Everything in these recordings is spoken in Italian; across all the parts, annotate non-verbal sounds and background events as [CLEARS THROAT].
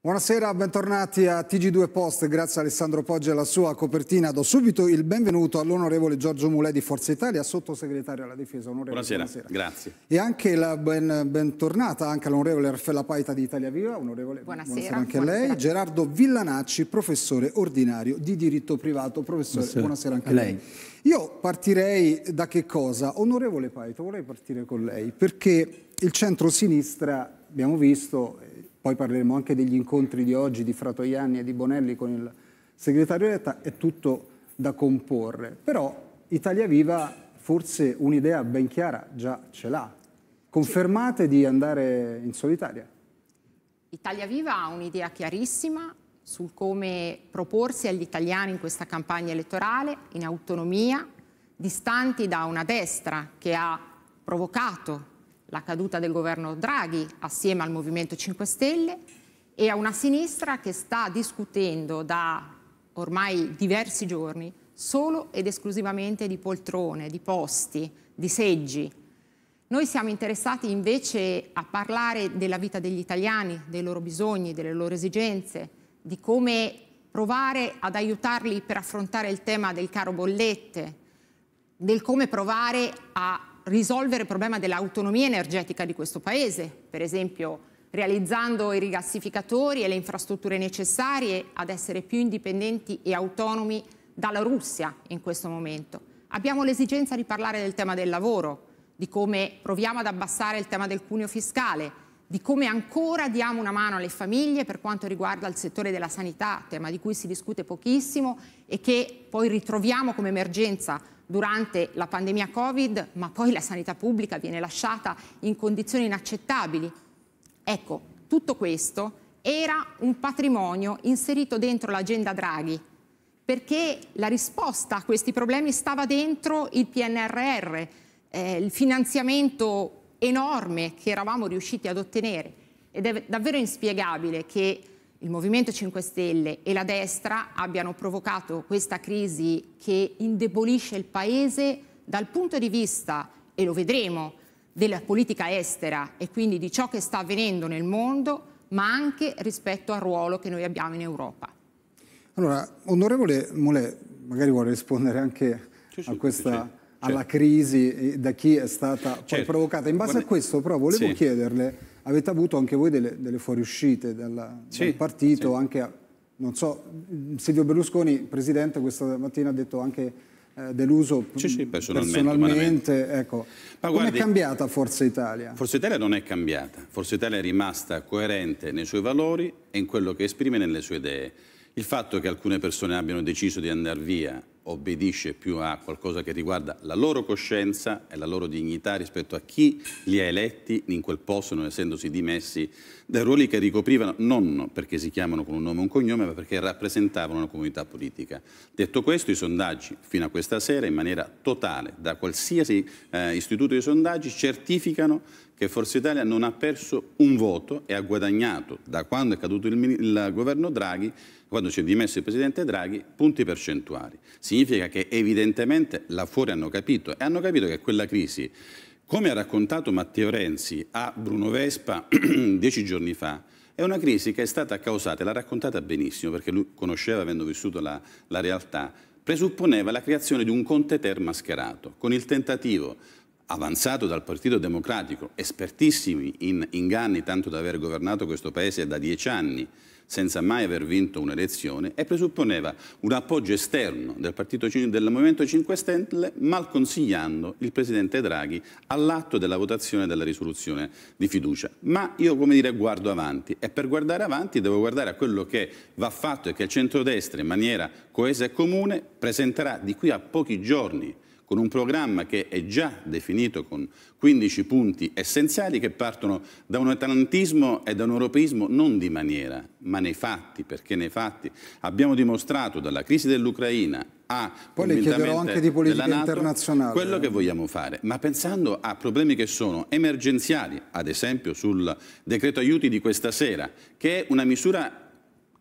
Buonasera, bentornati a TG2 Post, grazie a Alessandro Poggi e alla sua copertina. Do subito il benvenuto all'onorevole Giorgio Mulè di Forza Italia, sottosegretario alla difesa. Onorevole, buonasera, buonasera. grazie. E anche la ben, bentornata anche all'onorevole Raffaella Paita di Italia Viva, onorevole, buonasera, buonasera anche buonasera. a lei. Gerardo Villanacci, professore ordinario di diritto privato. Professore, buonasera, buonasera anche a lei. lei. Io partirei da che cosa? Onorevole Paita, vorrei partire con lei, perché il centro-sinistra, abbiamo visto poi parleremo anche degli incontri di oggi di Fratoianni e di Bonelli con il segretario Letta, è tutto da comporre. Però Italia Viva forse un'idea ben chiara già ce l'ha. Confermate sì. di andare in solitaria. Italia Viva ha un'idea chiarissima sul come proporsi agli italiani in questa campagna elettorale, in autonomia, distanti da una destra che ha provocato la caduta del governo Draghi assieme al Movimento 5 Stelle e a una sinistra che sta discutendo da ormai diversi giorni solo ed esclusivamente di poltrone, di posti, di seggi. Noi siamo interessati invece a parlare della vita degli italiani, dei loro bisogni, delle loro esigenze, di come provare ad aiutarli per affrontare il tema del caro bollette, del come provare a risolvere il problema dell'autonomia energetica di questo Paese, per esempio realizzando i rigassificatori e le infrastrutture necessarie ad essere più indipendenti e autonomi dalla Russia in questo momento. Abbiamo l'esigenza di parlare del tema del lavoro, di come proviamo ad abbassare il tema del cuneo fiscale, di come ancora diamo una mano alle famiglie per quanto riguarda il settore della sanità, tema di cui si discute pochissimo e che poi ritroviamo come emergenza durante la pandemia Covid, ma poi la sanità pubblica viene lasciata in condizioni inaccettabili. Ecco, tutto questo era un patrimonio inserito dentro l'agenda Draghi, perché la risposta a questi problemi stava dentro il PNRR, eh, il finanziamento enorme che eravamo riusciti ad ottenere. Ed è davvero inspiegabile che il Movimento 5 Stelle e la destra abbiano provocato questa crisi che indebolisce il Paese dal punto di vista, e lo vedremo, della politica estera e quindi di ciò che sta avvenendo nel mondo, ma anche rispetto al ruolo che noi abbiamo in Europa. Allora, onorevole Molè, magari vuole rispondere anche a questa alla certo. crisi eh, da chi è stata poi certo. provocata. In base a questo però volevo chiederle avete avuto anche voi delle, delle fuoriuscite dalla, sì, dal partito, sì. anche a, non so, Silvio Berlusconi, presidente, questa mattina ha detto anche eh, deluso sì, sì, personalmente. personalmente ecco. Ma Come guardi, è cambiata Forza Italia? Forza Italia non è cambiata, Forza Italia è rimasta coerente nei suoi valori e in quello che esprime nelle sue idee. Il fatto che alcune persone abbiano deciso di andare via obbedisce più a qualcosa che riguarda la loro coscienza e la loro dignità rispetto a chi li ha eletti in quel posto non essendosi dimessi dai ruoli che ricoprivano non perché si chiamano con un nome o un cognome ma perché rappresentavano una comunità politica. Detto questo i sondaggi fino a questa sera in maniera totale da qualsiasi eh, istituto di sondaggi certificano che Forza Italia non ha perso un voto e ha guadagnato da quando è caduto il, il governo Draghi quando si è dimesso il Presidente Draghi, punti percentuali. Significa che evidentemente là fuori hanno capito e hanno capito che quella crisi, come ha raccontato Matteo Renzi a Bruno Vespa [CLEARS THROAT] dieci giorni fa, è una crisi che è stata causata, l'ha raccontata benissimo perché lui conosceva avendo vissuto la, la realtà, presupponeva la creazione di un Conte Ter mascherato, con il tentativo avanzato dal Partito Democratico, espertissimi in inganni, tanto da aver governato questo Paese da dieci anni, senza mai aver vinto un'elezione e presupponeva un appoggio esterno del, partito, del Movimento 5 Stelle mal consigliando il Presidente Draghi all'atto della votazione della risoluzione di fiducia. Ma io come dire guardo avanti e per guardare avanti devo guardare a quello che va fatto e che il centrodestra in maniera coesa e comune presenterà di qui a pochi giorni con un programma che è già definito con 15 punti essenziali che partono da un atlantismo e da un europeismo non di maniera, ma nei fatti, perché nei fatti abbiamo dimostrato dalla crisi dell'Ucraina a Poi le chiederò anche di politica NATO, internazionale. Quello che vogliamo fare, ma pensando a problemi che sono emergenziali, ad esempio sul decreto aiuti di questa sera, che è una misura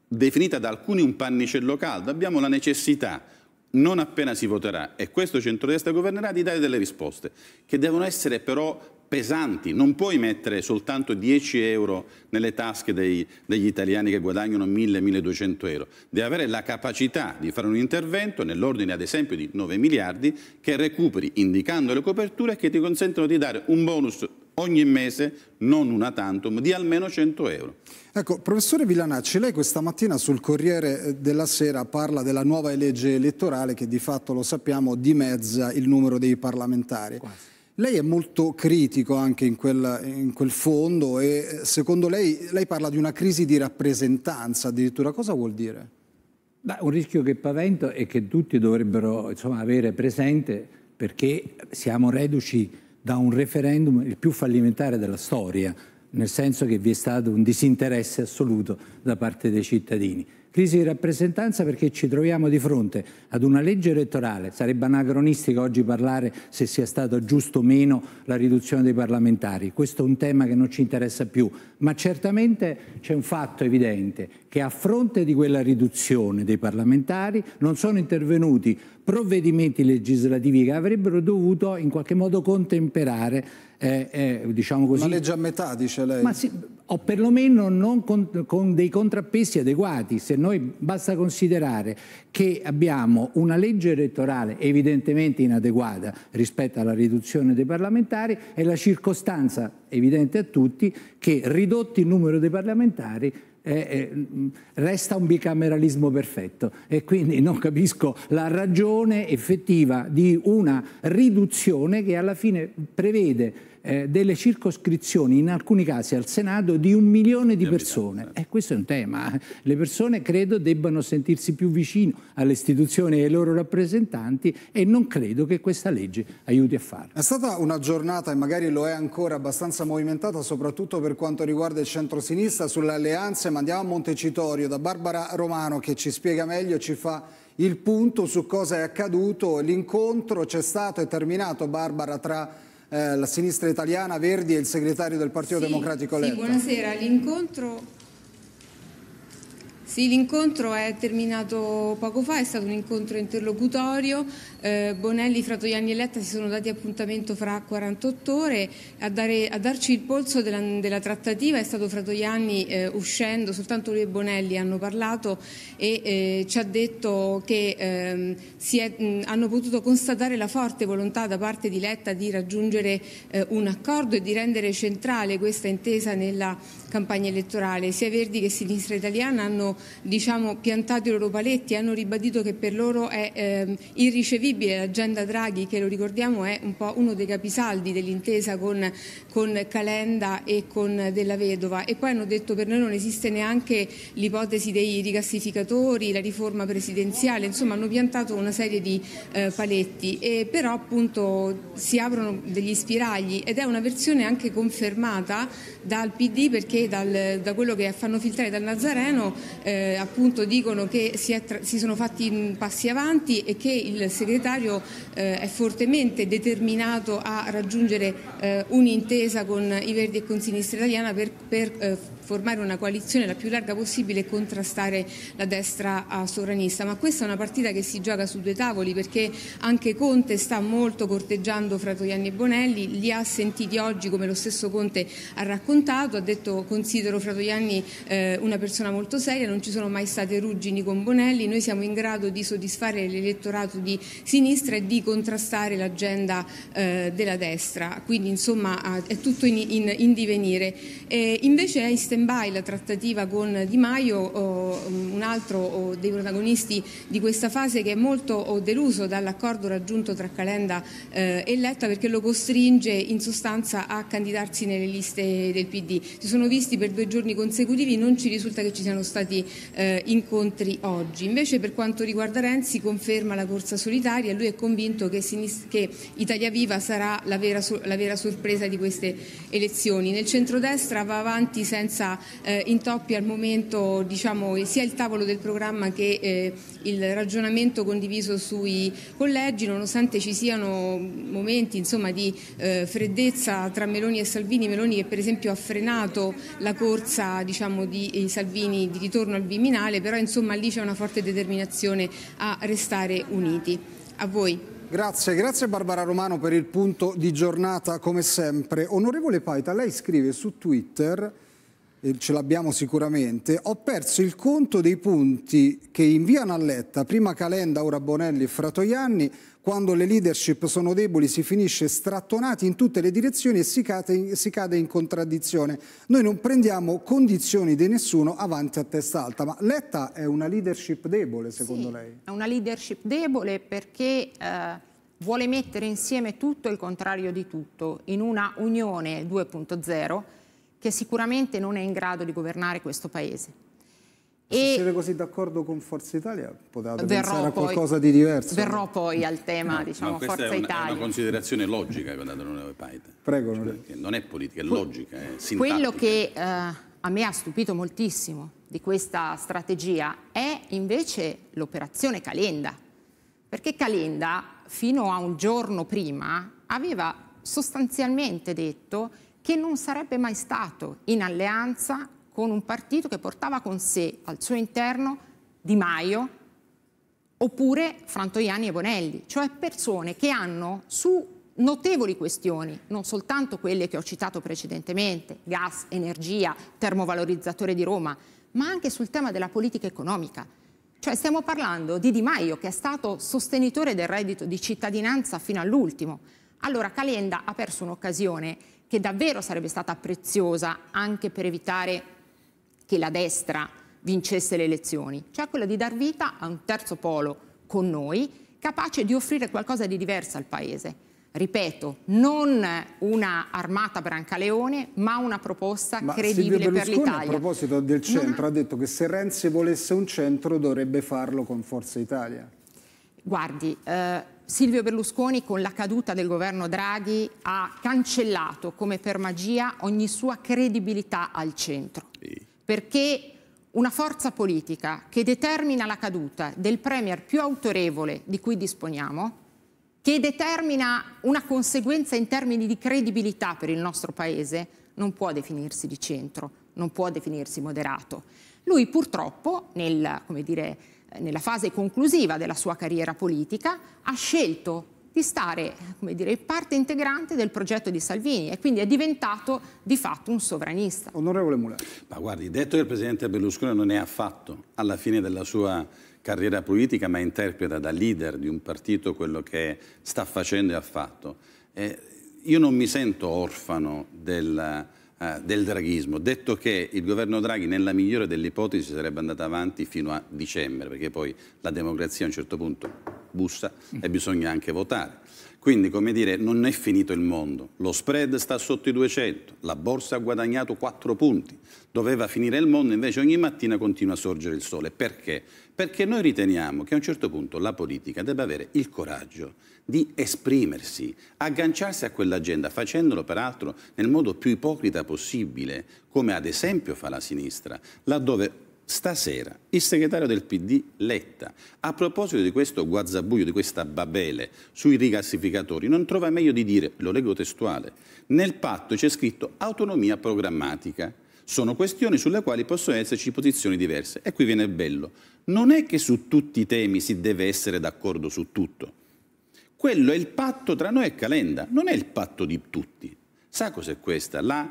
definita da alcuni un pannicello caldo, abbiamo la necessità non appena si voterà e questo centrodestra governerà, di dare delle risposte, che devono essere però pesanti. Non puoi mettere soltanto 10 euro nelle tasche dei, degli italiani che guadagnano 1.000-1.200 euro. Devi avere la capacità di fare un intervento nell'ordine ad esempio di 9 miliardi che recuperi indicando le coperture che ti consentono di dare un bonus ogni mese, non una tantum, di almeno 100 euro. Ecco, professore Villanacci, lei questa mattina sul Corriere eh, della Sera parla della nuova legge elettorale che di fatto, lo sappiamo, dimezza il numero dei parlamentari. Quasi. Lei è molto critico anche in quel, in quel fondo e eh, secondo lei, lei parla di una crisi di rappresentanza addirittura. Cosa vuol dire? Beh, un rischio che pavento e che tutti dovrebbero insomma, avere presente perché siamo reduci da un referendum il più fallimentare della storia nel senso che vi è stato un disinteresse assoluto da parte dei cittadini. Crisi di rappresentanza perché ci troviamo di fronte ad una legge elettorale, sarebbe anacronistico oggi parlare se sia stata giusto o meno la riduzione dei parlamentari, questo è un tema che non ci interessa più, ma certamente c'è un fatto evidente che a fronte di quella riduzione dei parlamentari non sono intervenuti provvedimenti legislativi che avrebbero dovuto in qualche modo contemperare eh, eh, diciamo così, una legge a metà dice lei ma sì, o perlomeno non con, con dei contrappesi adeguati se noi basta considerare che abbiamo una legge elettorale evidentemente inadeguata rispetto alla riduzione dei parlamentari e la circostanza evidente a tutti che ridotti il numero dei parlamentari eh, eh mm, resta un bicameralismo perfetto e quindi non capisco la ragione effettiva di una riduzione che alla fine prevede eh, delle circoscrizioni, in alcuni casi al Senato, di un milione di persone. E certo. eh, questo è un tema. Le persone credo debbano sentirsi più vicino alle istituzioni e ai loro rappresentanti e non credo che questa legge aiuti a farlo. È stata una giornata, e magari lo è ancora, abbastanza movimentata, soprattutto per quanto riguarda il centro-sinistra, sulle alleanze, ma andiamo a Montecitorio, da Barbara Romano che ci spiega meglio, ci fa il punto su cosa è accaduto, l'incontro c'è stato, è terminato Barbara tra eh, la sinistra italiana, Verdi e il segretario del Partito sì, Democratico eletto. Sì, buonasera. L'incontro sì, l'incontro è terminato poco fa, è stato un incontro interlocutorio. Eh, Bonelli, Fratoianni e Letta si sono dati appuntamento fra 48 ore. A, dare, a darci il polso della, della, trattativa è stato Fratoianni eh, uscendo, soltanto lui e Bonelli hanno parlato e eh, ci ha detto che ehm, è, mh, hanno potuto constatare la forte volontà da parte di Letta di raggiungere eh, un accordo e di rendere centrale questa intesa nella campagna elettorale. Sia Verdi che Sinistra Italiana hanno diciamo, piantato i loro paletti hanno ribadito che per loro è eh, irricevibile l'agenda Draghi, che lo ricordiamo è un po' uno dei capisaldi dell'intesa con, con Calenda e con Della Vedova. E poi hanno detto che per noi non esiste neanche l'ipotesi dei rigassificatori, la riforma presidenziale, insomma hanno piantato una serie di eh, paletti. E però appunto si aprono degli spiragli ed è una versione anche confermata dal PD perché dal, da quello che fanno filtrare dal Nazareno eh, appunto dicono che si, tra- si, sono fatti mm, passi avanti e che il segretario eh, è fortemente determinato a raggiungere eh, un'intesa con i Verdi e con Sinistra Italiana per, per eh, formare una coalizione la più larga possibile e contrastare la destra sovranista. Ma questa è una partita che si gioca su due tavoli perché anche Conte sta molto corteggiando Fratoianni e Bonelli, li ha sentiti oggi come lo stesso Conte ha raccontato, ha detto considero Fratoianni eh, una persona molto seria, non ci sono mai state ruggini con Bonelli, noi siamo in grado di soddisfare l'elettorato di sinistra e di contrastare l'agenda eh, della destra, quindi insomma è tutto in, in, in divenire. E invece è in stand-by la trattativa con Di Maio, oh, un altro oh, dei protagonisti di questa fase che è molto oh, deluso dall'accordo raggiunto tra Calenda eh, e Letta perché lo costringe in sostanza a candidarsi nelle liste del PD. Si sono visti per due giorni consecutivi, non ci risulta che ci siano stati eh, incontri oggi. Invece per quanto riguarda Renzi conferma la corsa solitaria e lui è convinto che, che Italia Viva sarà la vera, la vera, sorpresa di queste elezioni. Nel centrodestra va avanti senza eh, intoppi al momento diciamo, sia il tavolo del programma che eh, il ragionamento condiviso sui collegi, nonostante ci siano momenti insomma, di eh, freddezza tra Meloni e Salvini, Meloni che per esempio ha frenato la corsa diciamo, di eh, Salvini di ritorno al Viminale, però insomma lì c'è una forte determinazione a restare uniti. A voi. Grazie, grazie Barbara Romano per il punto di giornata come sempre. Onorevole Paita, lei scrive su Twitter eh, ce l'abbiamo sicuramente, ho perso il conto dei punti che inviano a Letta, prima Calenda, ora Bonelli e Fratoianni, quando le leadership sono deboli si finisce strattonati in tutte le direzioni e si cade, in, si cade in contraddizione. Noi non prendiamo condizioni di nessuno avanti a testa alta, ma Letta è una leadership debole secondo sì, lei? è una leadership debole perché... Eh vuole mettere insieme tutto il contrario di tutto in una unione 2.0 che sicuramente non è in grado di governare questo Paese. Se e siete così d'accordo con Forza Italia, potevate pensare a qualcosa poi, di diverso. Verrò poi al tema, no, diciamo, Forza è una, Italia. È una considerazione logica quella dell'onorevole Paita. Prego. Cioè, non è politica, è logica, è sintattica. Quello che eh, a me ha stupito moltissimo di questa strategia è invece l'operazione Calenda. Perché Calenda, fino a un giorno prima, aveva sostanzialmente detto che non sarebbe mai stato in alleanza con un partito che portava con sé al suo interno Di Maio oppure Frantoiani e Bonelli, cioè persone che hanno su notevoli questioni, non soltanto quelle che ho citato precedentemente, gas, energia, termovalorizzatore di Roma, ma anche sul tema della politica economica. Cioè stiamo parlando di Di Maio che è stato sostenitore del reddito di cittadinanza fino all'ultimo. Allora Calenda ha perso un'occasione che davvero sarebbe stata preziosa anche per evitare che la destra vincesse le elezioni, cioè quella di dar vita a un terzo polo con noi, capace di offrire qualcosa di diverso al Paese. Ripeto, non una armata Brancaleone, ma una proposta ma credibile per l'Italia. A proposito del centro, ha... ha detto che se Renzi volesse un centro dovrebbe farlo con Forza Italia. Guardi, eh, Silvio Berlusconi con la caduta del governo Draghi ha cancellato come per magia ogni sua credibilità al centro. Perché una forza politica che determina la caduta del premier più autorevole di cui disponiamo, che determina una conseguenza in termini di credibilità per il nostro Paese, non può definirsi di centro, non può definirsi moderato. Lui purtroppo nel, come dire, eh, nella fase conclusiva della sua carriera politica, ha scelto di stare come dire, parte integrante del progetto di Salvini e quindi è diventato di fatto un sovranista. Onorevole Mulani. Ma guardi, detto che il Presidente Berlusconi non è affatto alla fine della sua carriera politica, ma interpreta da leader di un partito quello che sta facendo e ha fatto. Eh, io non mi sento orfano della eh, del draghismo, detto che il governo Draghi nella migliore delle ipotesi sarebbe andato avanti fino a dicembre, perché poi la democrazia a un certo punto bussa e bisogna anche votare. Quindi, come dire, non è finito il mondo. Lo spread sta sotto i 200, la borsa ha guadagnato 4 punti. Doveva finire il mondo, invece ogni mattina continua a sorgere il sole. Perché? Perché noi riteniamo che a un certo punto la politica debba avere il coraggio di esprimersi, agganciarsi a quell'agenda, facendolo peraltro nel modo più ipocrita possibile, come ad esempio fa la sinistra, laddove stasera il segretario del PD Letta, a proposito di questo guazzabuglio, di questa babele sui rigassificatori, non trova meglio di dire, lo leggo testuale, nel patto c'è scritto autonomia programmatica. Sono questioni sulle quali possono esserci posizioni diverse. E qui viene il bello. Non è che su tutti i temi si deve essere d'accordo su tutto. Quello è il patto tra noi e Calenda, non è il patto di tutti. Sa cos'è questa? La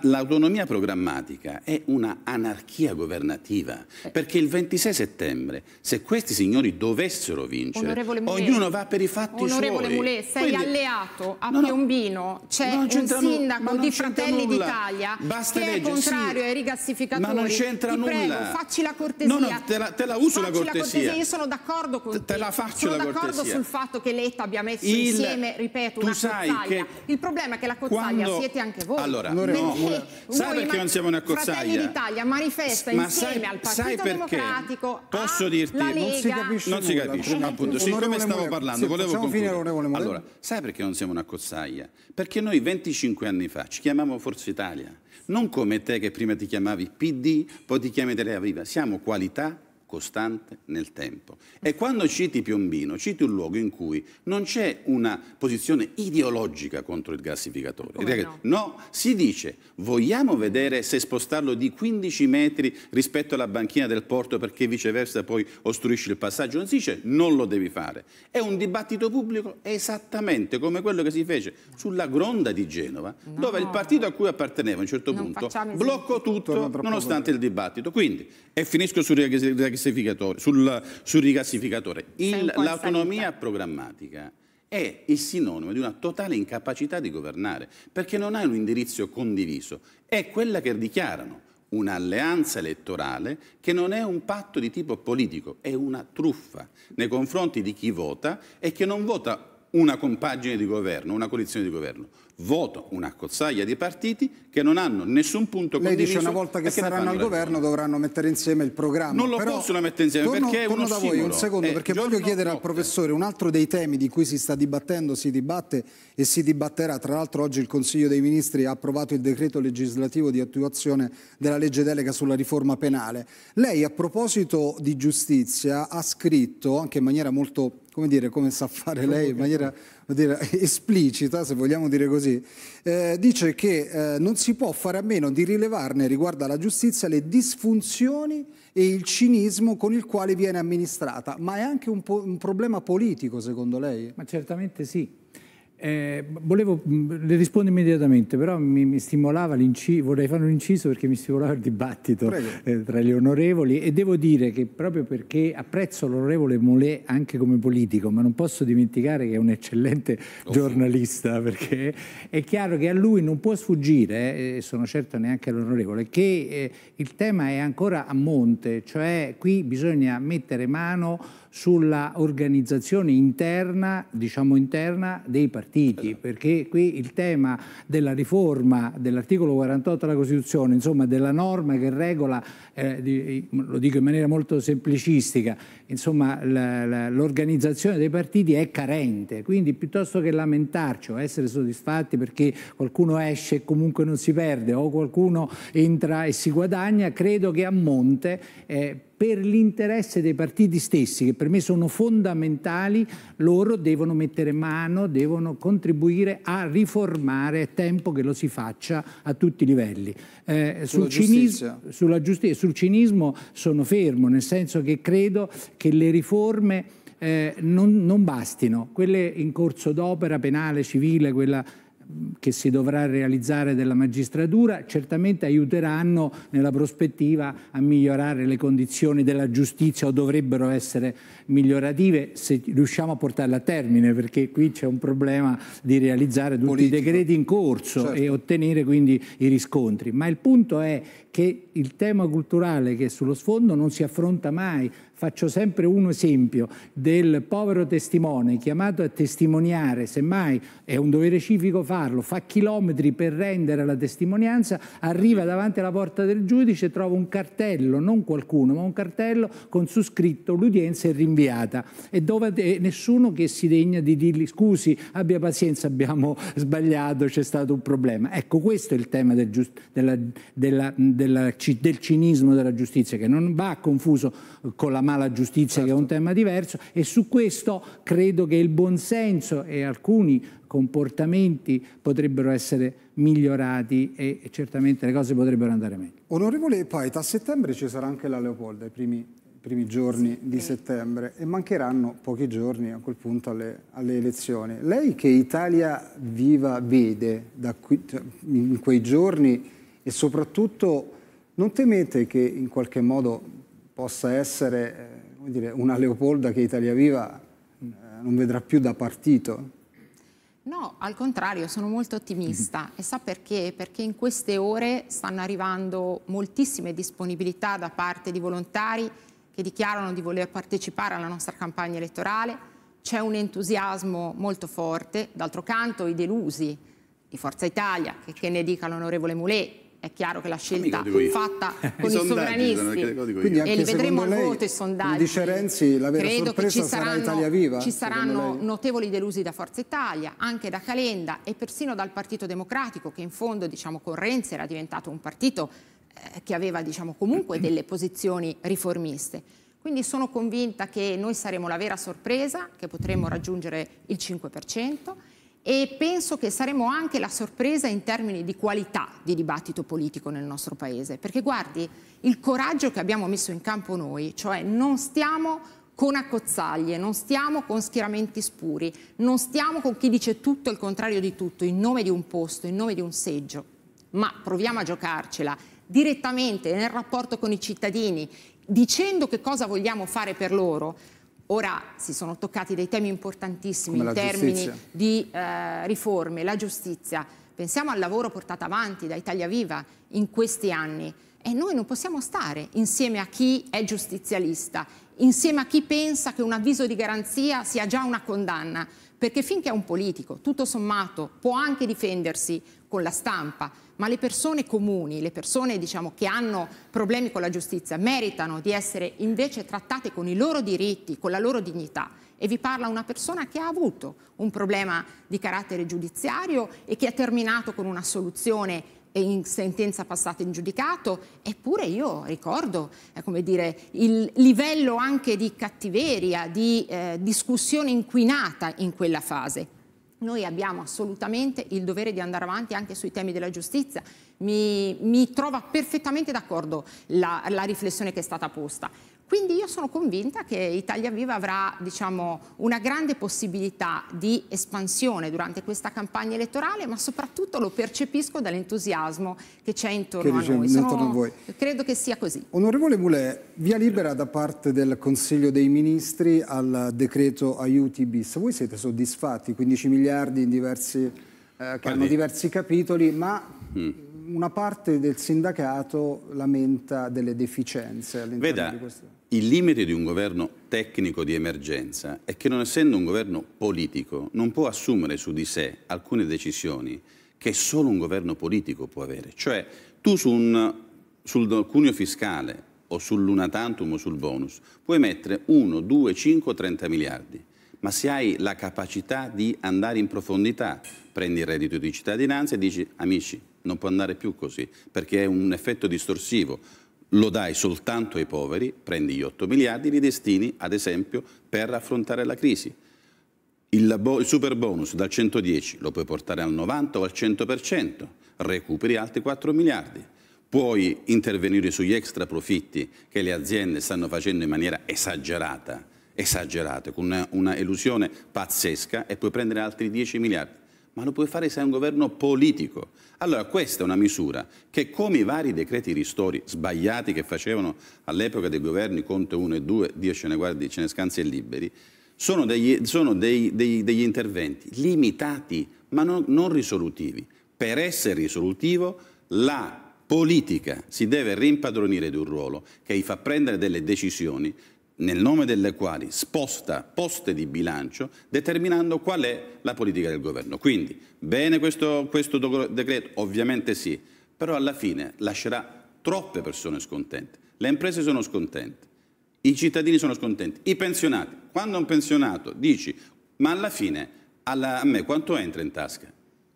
L'autonomia programmatica è una anarchia governativa, eh. perché il 26 settembre, se questi signori dovessero vincere, Mulè, ognuno va per i fatti onorevole suoi. Onorevole Mulè, sei Quindi, alleato a no, Piombino, c'è un sindaco di Fratelli d'Italia che legge, è contrario sì, ai rigassificatori. Ma non c'entra nulla. Prego, facci la cortesia. No, no, te la, te la uso facci la cortesia. Io sono d'accordo con te. Te la faccio sono la cortesia. Sono d'accordo sul fatto che Letta abbia messo il, insieme, ripeto, una cozzaglia. Il problema è che la cozzaglia siete anche voi. Allora, Onorevole no. Una... Sai perché non siamo una cozzaglia? Fratelli d'Italia manifesta ma insieme sai, al Partito Democratico Posso dirti, la Lega. Non si capisce, non si capisce appunto, siccome stavo parlando, volevo concludere. Allora, sai perché non siamo una cozzaglia? Perché noi 25 anni fa ci chiamavamo Forza Italia non come te che prima ti chiamavi PD, poi ti chiami Italia Viva. Siamo qualità costante nel tempo. E quando citi Piombino, citi un luogo in cui non c'è una posizione ideologica contro il gassificatore. No? no? si dice vogliamo vedere se spostarlo di 15 metri rispetto alla banchina del porto perché viceversa poi ostruisci il passaggio. Non si dice non lo devi fare. È un dibattito pubblico esattamente come quello che si fece sulla gronda di Genova, no. dove il partito a cui apparteneva a un certo non punto bloccò tutto nonostante il dibattito. Quindi, e finisco sul gassificatore sul, sul rigassificatore. l'autonomia programmatica è il sinonimo di una totale incapacità di governare, perché non hai un indirizzo condiviso, è quella che dichiarano un'alleanza elettorale che non è un patto di tipo politico, è una truffa nei confronti di chi vota e che non vota una compagine di governo, una coalizione di governo. Voto una cozzaglia di partiti che non hanno nessun punto Lei condiviso. Lei dice una volta che saranno al governo ragione. dovranno mettere insieme il programma. Non lo Però possono mettere insieme torno, perché è uno da voi un secondo eh, perché voglio chiedere notte. al professore un altro dei temi di cui si sta dibattendo, si dibatte e si dibatterà. Tra l'altro oggi il Consiglio dei Ministri ha approvato il decreto legislativo di attuazione della legge delega sulla riforma penale. Lei a proposito di giustizia ha scritto anche in maniera molto come dire, come sa fare lei in maniera dire, [LAUGHS] esplicita, se vogliamo dire così, eh, dice che eh, non si può fare a meno di rilevarne riguardo alla giustizia le disfunzioni e il cinismo con il quale viene amministrata, ma è anche un, po- un problema politico secondo lei? Ma certamente sì, eh, volevo, le rispondo immediatamente, però mi, mi stimolava l'inciso, vorrei fare un inciso perché mi stimolava il dibattito eh, tra gli onorevoli e devo dire che proprio perché apprezzo l'onorevole Molè anche come politico, ma non posso dimenticare che è un eccellente oh. giornalista, perché è chiaro che a lui non può sfuggire, eh, e sono certo neanche all'onorevole, che eh, il tema è ancora a monte, cioè qui bisogna mettere mano sulla organizzazione interna, diciamo interna dei partiti, esatto. perché qui il tema della riforma dell'articolo 48 della Costituzione, insomma della norma che regola, eh, di, lo dico in maniera molto semplicistica, insomma l'organizzazione dei partiti è carente, quindi piuttosto che lamentarci o essere soddisfatti perché qualcuno esce e comunque non si perde o qualcuno entra e si guadagna, credo che a monte eh, per l'interesse dei partiti stessi, che per me sono fondamentali, loro devono mettere mano, devono contribuire a riformare, è tempo che lo si faccia a tutti i livelli. Eh, sul, cinismo, sul cinismo sono fermo, nel senso che credo che le riforme... Eh, non, non, bastino, quelle in corso d'opera penale, civile, quella che si dovrà realizzare della magistratura certamente aiuteranno nella prospettiva a migliorare le condizioni della giustizia o dovrebbero essere migliorative se riusciamo a portarla a termine perché qui c'è un problema di realizzare tutti Politico. i decreti in corso certo. e ottenere quindi i riscontri. Ma il punto è che il tema culturale che è sullo sfondo non si affronta mai. Faccio sempre un esempio del povero testimone chiamato a testimoniare, semmai è un dovere civico fatto farlo, fa chilometri per rendere la testimonianza, arriva davanti alla porta del giudice, e trova un cartello, non qualcuno, ma un cartello con su scritto l'udienza è rinviata e dove nessuno che si degna di dirgli scusi, abbia pazienza, abbiamo sbagliato, c'è stato un problema. Ecco, questo è il tema del, della, della, della, del cinismo della giustizia che non va confuso con la mala giustizia certo. che è un certo. tema diverso e su questo credo che il buonsenso e alcuni comportamenti potrebbero essere migliorati e certamente le cose potrebbero andare meglio. Onorevole Paita, a settembre ci sarà anche la Leopolda, i primi, primi giorni sì. di settembre, e mancheranno pochi giorni a quel punto alle, alle elezioni. Lei che Italia viva vede qui, cioè, in quei giorni e soprattutto non temete che in qualche modo possa essere eh, dire, una Leopolda che Italia viva eh, non vedrà più da partito? No, al contrario, sono molto ottimista mm-hmm. e sa perché? Perché in queste ore stanno arrivando moltissime disponibilità da parte di volontari che dichiarano di voler partecipare alla nostra campagna elettorale, c'è un entusiasmo molto forte, d'altro canto i delusi di Forza Italia, che, che ne dica l'onorevole Mulè, è chiaro che la scelta fatta [LAUGHS] con i, i sovranisti e li vedremo al voto i sondaggi. Dice Renzi, la vera credo che ci saranno, ci saranno notevoli delusi da Forza Italia, anche da Calenda e persino dal Partito Democratico che in fondo diciamo, con Renzi era diventato un partito eh, che aveva diciamo, comunque [CLEARS THROAT] delle posizioni riformiste. Quindi sono convinta che noi saremo la vera sorpresa, che potremo raggiungere il 5% e penso che saremo anche la sorpresa in termini di qualità di dibattito politico nel nostro Paese, perché guardi il coraggio che abbiamo messo in campo noi, cioè non stiamo con accozzaglie, non stiamo con schieramenti spuri, non stiamo con chi dice tutto il contrario di tutto in nome di un posto, in nome di un seggio, ma proviamo a giocarcela direttamente nel rapporto con i cittadini, dicendo che cosa vogliamo fare per loro, Ora si sono toccati dei temi importantissimi Come in termini giustizia. di eh, riforme, la giustizia. Pensiamo al lavoro portato avanti da Italia Viva in questi anni e noi non possiamo stare insieme a chi è giustizialista, insieme a chi pensa che un avviso di garanzia sia già una condanna, perché finché è un politico, tutto sommato, può anche difendersi, con la stampa, ma le persone comuni, le persone diciamo, che hanno problemi con la giustizia, meritano di essere invece trattate con i loro diritti, con la loro dignità. E vi parla una persona che ha avuto un problema di carattere giudiziario e che ha terminato con una soluzione in sentenza passata in giudicato, eppure io ricordo eh, dire, il livello anche di cattiveria, di eh, discussione inquinata in quella fase. Noi abbiamo assolutamente il dovere di andare avanti anche sui temi della giustizia. Mi, mi trova perfettamente d'accordo la, la riflessione che è stata posta. Quindi io sono convinta che Italia Viva avrà diciamo, una grande possibilità di espansione durante questa campagna elettorale, ma soprattutto lo percepisco dall'entusiasmo che c'è intorno, che a noi. Sono, intorno a voi. Credo che sia così. Onorevole Mulè, via libera da parte del Consiglio dei Ministri al decreto aiuti bis. Voi siete soddisfatti? 15 miliardi diversi, eh, che hanno diversi capitoli, ma... Mm una parte del sindacato lamenta delle deficienze all'interno di questo. Il limite di un governo tecnico di emergenza è che non essendo un governo politico non può assumere su di sé alcune decisioni che solo un governo politico può avere. Cioè tu su un, sul cuneo fiscale o sull'unatantum o sul bonus puoi mettere 1, 2, 5, 30 miliardi ma se hai la capacità di andare in profondità, prendi il reddito di cittadinanza e dici amici non può andare più così perché è un effetto distorsivo, lo dai soltanto ai poveri, prendi gli 8 miliardi, e li destini ad esempio per affrontare la crisi. Il, il super bonus dal 110 lo puoi portare al 90 o al 100%, recuperi altri 4 miliardi. Puoi intervenire sugli extra profitti che le aziende stanno facendo in maniera esagerata, esagerata, con una, una elusione pazzesca e puoi prendere altri 10 miliardi ma lo puoi fare se hai un governo politico. Allora questa è una misura che come i vari decreti ristori sbagliati che facevano all'epoca dei governi Conte 1 e 2, Dio ce ne guardi, ce ne scansi e liberi, sono degli, sono dei, dei, degli interventi limitati ma non, non risolutivi. Per essere risolutivo la politica si deve rimpadronire di un ruolo che gli fa prendere delle decisioni nel nome delle quali sposta poste di bilancio determinando qual è la politica del governo. Quindi bene questo, questo decreto, ovviamente sì, però alla fine lascerà troppe persone scontente. Le imprese sono scontente, i cittadini sono scontenti, i pensionati. Quando un pensionato dici ma alla fine alla, a me quanto entra in tasca?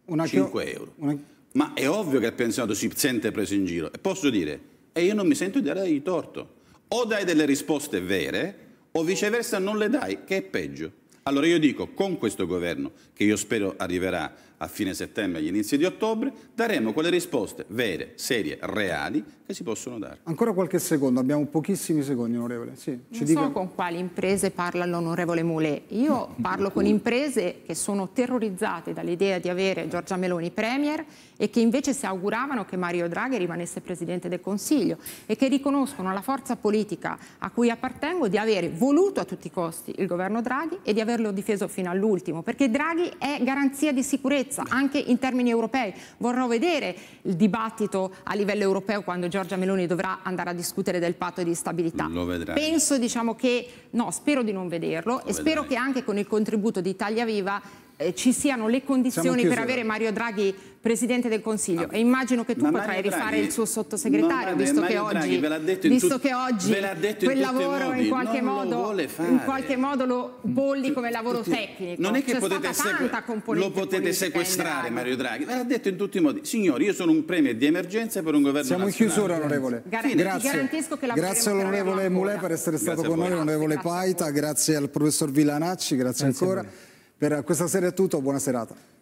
Una 5 euro. Una... Ma è ovvio che il pensionato si sente preso in giro e posso dire e eh, io non mi sento di dare di torto o dai delle risposte vere o viceversa non le dai, che è peggio. Allora io dico, con questo governo, che io spero arriverà a fine settembre, agli inizi di ottobre, daremo quelle risposte vere, serie, reali che si possono dare. Ancora qualche secondo, abbiamo pochissimi secondi, onorevole. Sì, ci non dica... so con quali imprese parla l'onorevole Moulet. Io [LAUGHS] parlo con imprese che sono terrorizzate dall'idea di avere Giorgia Meloni premier e che invece si auguravano che Mario Draghi rimanesse Presidente del Consiglio e che riconoscono alla forza politica a cui appartengo di avere voluto a tutti i costi il governo Draghi e di averlo difeso fino all'ultimo, perché Draghi è garanzia di sicurezza sicurezza, anche in termini europei. Vorrò vedere il dibattito a livello europeo quando Giorgia Meloni dovrà andare a discutere del patto di stabilità. Lo vedrai. Penso diciamo che, no, spero di non vederlo Lo e vedrai. spero che anche con il contributo di Italia Viva eh, ci siano le condizioni per avere Mario Draghi Presidente del Consiglio ah, e immagino che tu potrai Draghi, rifare il suo sottosegretario visto, che, oggi, visto che oggi quel lavoro in qualche, modo, in qualche, modo, lo bolli cioè, come lavoro tutti. tecnico non è che potete lo potete sequestrare Mario Draghi ve l'ha detto in tutti i modi signori io sono un premio di emergenza per un governo siamo nazionale. in chiusura onorevole Gar Fine. grazie, grazie all'onorevole Mulè per essere stato grazie con noi onorevole Paita grazie al professor Villanacci grazie, grazie ancora per questa sera è tutto, buona serata.